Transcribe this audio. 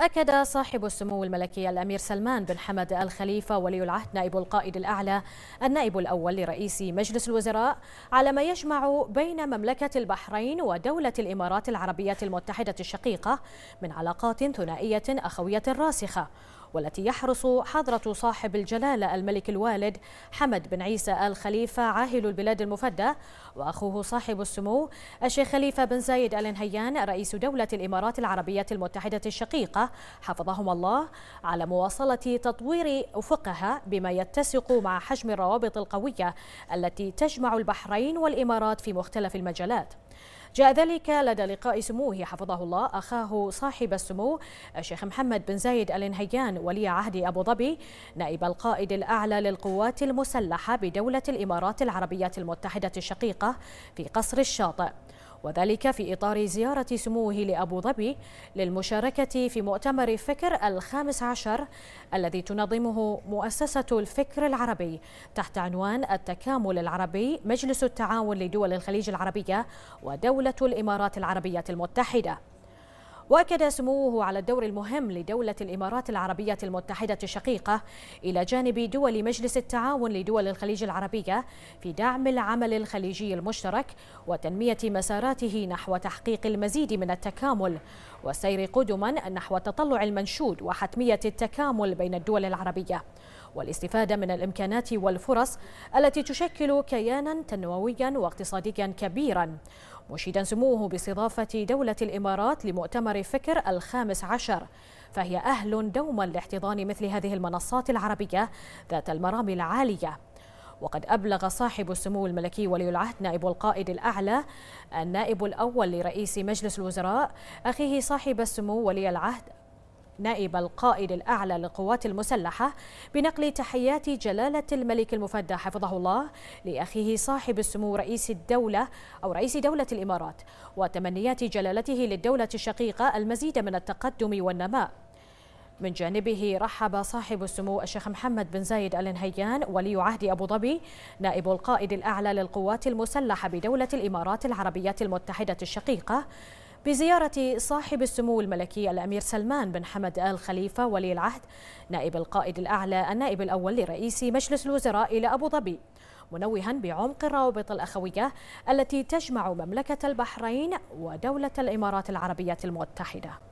أكد صاحب السمو الملكي الأمير سلمان بن حمد الخليفة ولي العهد نائب القائد الأعلى النائب الأول لرئيس مجلس الوزراء على ما يجمع بين مملكة البحرين ودولة الإمارات العربية المتحدة الشقيقة من علاقات ثنائية أخوية راسخة والتي يحرص حضرة صاحب الجلالة الملك الوالد حمد بن عيسى آل خليفة عاهل البلاد المفدى وأخوه صاحب السمو الشيخ خليفة بن زايد آل نهيان رئيس دولة الإمارات العربية المتحدة الشقيقة حفظهم الله على مواصلة تطوير أفقها بما يتسق مع حجم الروابط القوية التي تجمع البحرين والإمارات في مختلف المجالات جاء ذلك لدى لقاء سموه حفظه الله أخاه صاحب السمو الشيخ محمد بن زايد آل نهيان ولي عهد أبو ظبي نائب القائد الأعلى للقوات المسلحة بدولة الإمارات العربية المتحدة الشقيقة في قصر الشاطئ وذلك في إطار زيارة سموه لأبو ظبي للمشاركة في مؤتمر فكر الخامس عشر الذي تنظمه مؤسسة الفكر العربي تحت عنوان التكامل العربي مجلس التعاون لدول الخليج العربية ودولة الإمارات العربية المتحدة واكد سموه على الدور المهم لدوله الامارات العربيه المتحده الشقيقه الى جانب دول مجلس التعاون لدول الخليج العربيه في دعم العمل الخليجي المشترك وتنميه مساراته نحو تحقيق المزيد من التكامل والسير قدما نحو التطلع المنشود وحتميه التكامل بين الدول العربيه والاستفاده من الامكانات والفرص التي تشكل كيانا تنمويا واقتصاديا كبيرا مشيدا سموه باستضافة دولة الإمارات لمؤتمر فكر الخامس عشر فهي أهل دوما لاحتضان مثل هذه المنصات العربية ذات المرام العالية وقد أبلغ صاحب السمو الملكي ولي العهد نائب القائد الأعلى النائب الأول لرئيس مجلس الوزراء أخيه صاحب السمو ولي العهد نائب القائد الأعلى للقوات المسلحة بنقل تحيات جلالة الملك المفدى حفظه الله لأخيه صاحب السمو رئيس الدولة أو رئيس دولة الإمارات وتمنيات جلالته للدولة الشقيقة المزيد من التقدم والنماء من جانبه رحب صاحب السمو الشيخ محمد بن زايد ال نهيان ولي عهد ابو ظبي نائب القائد الاعلى للقوات المسلحه بدوله الامارات العربيه المتحده الشقيقه بزيارة صاحب السمو الملكي الأمير سلمان بن حمد آل خليفة ولي العهد نائب القائد الأعلى النائب الأول لرئيس مجلس الوزراء إلى أبو ظبي منوها بعمق الروابط الأخوية التي تجمع مملكة البحرين ودولة الإمارات العربية المتحدة